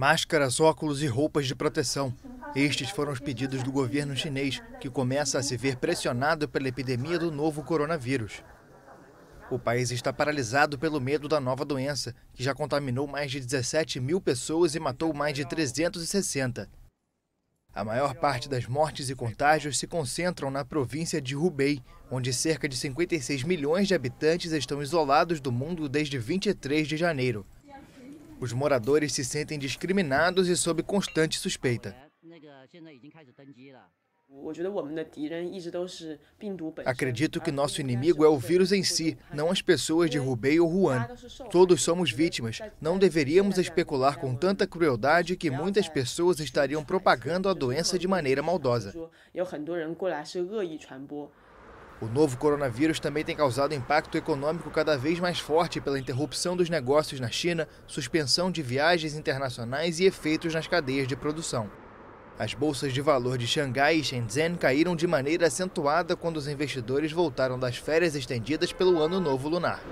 máscaras, óculos e roupas de proteção. Estes foram os pedidos do governo chinês, que começa a se ver pressionado pela epidemia do novo coronavírus. O país está paralisado pelo medo da nova doença, que já contaminou mais de 17 mil pessoas e matou mais de 360. A maior parte das mortes e contágios se concentram na província de Hubei, onde cerca de 56 milhões de habitantes estão isolados do mundo desde 23 de janeiro. Os moradores se sentem discriminados e sob constante suspeita. Acredito que nosso inimigo é o vírus em si, não as pessoas de Hubei ou Wuhan. Todos somos vítimas. Não deveríamos especular com tanta crueldade que muitas pessoas estariam propagando a doença de maneira maldosa. O novo coronavírus também tem causado impacto econômico cada vez mais forte pela interrupção dos negócios na China, suspensão de viagens internacionais e efeitos nas cadeias de produção. As bolsas de valor de Xangai e Shenzhen caíram de maneira acentuada quando os investidores voltaram das férias estendidas pelo Ano Novo Lunar.